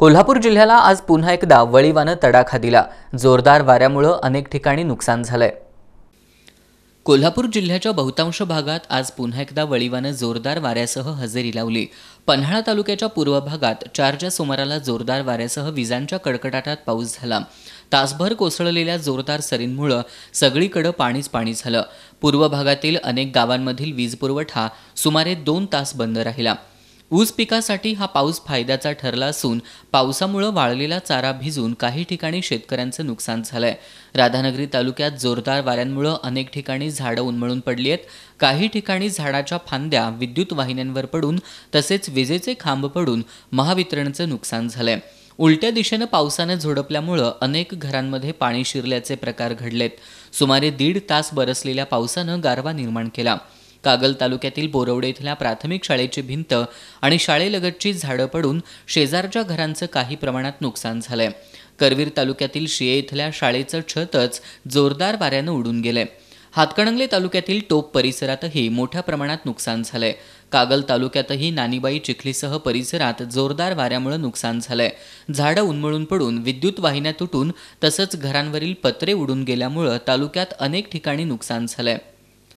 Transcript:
कोल्हापूर जिल्ह्याला आज पुन्हा एकदा वळीवानं तडाखा दिला जोरदार वाऱ्यामुळं अनेक ठिकाणी नुकसान झालंय कोल्हापूर जिल्ह्याच्या बहुतांश भागात आज पुन्हा एकदा वळीवानं जोरदार वाऱ्यासह हजेरी लावली पन्हाळा तालुक्याच्या पूर्व भागात चारच्या सुमाराला जोरदार वाऱ्यासह विजांच्या कडकडाटात पाऊस झाला तासभर कोसळलेल्या जोरदार सरींमुळं सगळीकडं पाणीच पाणी झालं पूर्व भागातील अनेक गावांमधील वीज पुरवठा सुमारे दोन तास बंद राहिला ऊस पिकासाठी हा पाऊस फायद्याचा ठरला असून पावसामुळं वाळलेला चारा भिजून काही ठिकाणी शेतकऱ्यांचं नुकसान झालंय राधानगरी तालुक्यात जोरदार वाऱ्यांमुळं अनेक ठिकाणी झाडं उन्मळून पडली आहेत काही ठिकाणी झाडाच्या फांद्या विद्युत वाहिन्यांवर पडून तसेच विजेचे खांब पडून महावितरणचं नुकसान झालंय उलट्या दिशेनं पावसानं झोडपल्यामुळं अनेक घरांमध्ये पाणी शिरल्याचे प्रकार घडलेत सुमारे दीड तास बरसलेल्या पावसानं गारवा निर्माण केला कागल तालुक्यातील बोरवडे इथल्या प्राथमिक शाळेची भिंत आणि शाळेलगतची झाडं पडून शेजारच्या घरांचं काही प्रमाणात नुकसान झालंय करवीर तालुक्यातील शिये इथल्या शाळेचं छतच जोरदार वाऱ्यानं उडून गेलंय हातकणंगले तालुक्यातील टोप परिसरातही मोठ्या प्रमाणात नुकसान झालंय कागल तालुक्यातही नानीबाई चिखलीसह परिसरात जोरदार वाऱ्यामुळे नुकसान झालंय झाडं उन्मळून पडून विद्युत वाहिन्या तुटून तसंच घरांवरील पत्रे उडून गेल्यामुळं तालुक्यात अनेक ठिकाणी नुकसान झालंय